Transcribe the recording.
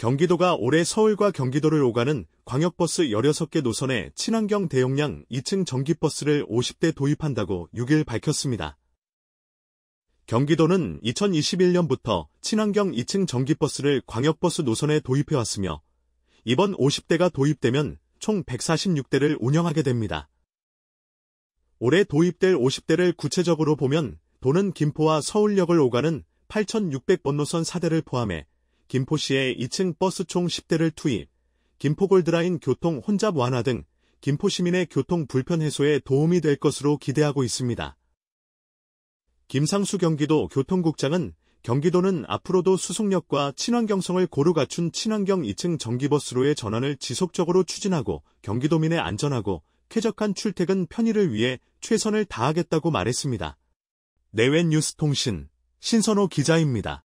경기도가 올해 서울과 경기도를 오가는 광역버스 16개 노선에 친환경 대용량 2층 전기버스를 50대 도입한다고 6일 밝혔습니다. 경기도는 2021년부터 친환경 2층 전기버스를 광역버스 노선에 도입해왔으며 이번 50대가 도입되면 총 146대를 운영하게 됩니다. 올해 도입될 50대를 구체적으로 보면 도는 김포와 서울역을 오가는 8,600번 노선 4대를 포함해 김포시에 2층 버스 총 10대를 투입, 김포골드라인 교통 혼잡 완화 등 김포시민의 교통 불편 해소에 도움이 될 것으로 기대하고 있습니다. 김상수 경기도 교통국장은 경기도는 앞으로도 수송력과 친환경성을 고루 갖춘 친환경 2층 전기버스로의 전환을 지속적으로 추진하고 경기도민의 안전하고 쾌적한 출퇴근 편의를 위해 최선을 다하겠다고 말했습니다. 내외 뉴스통신 신선호 기자입니다.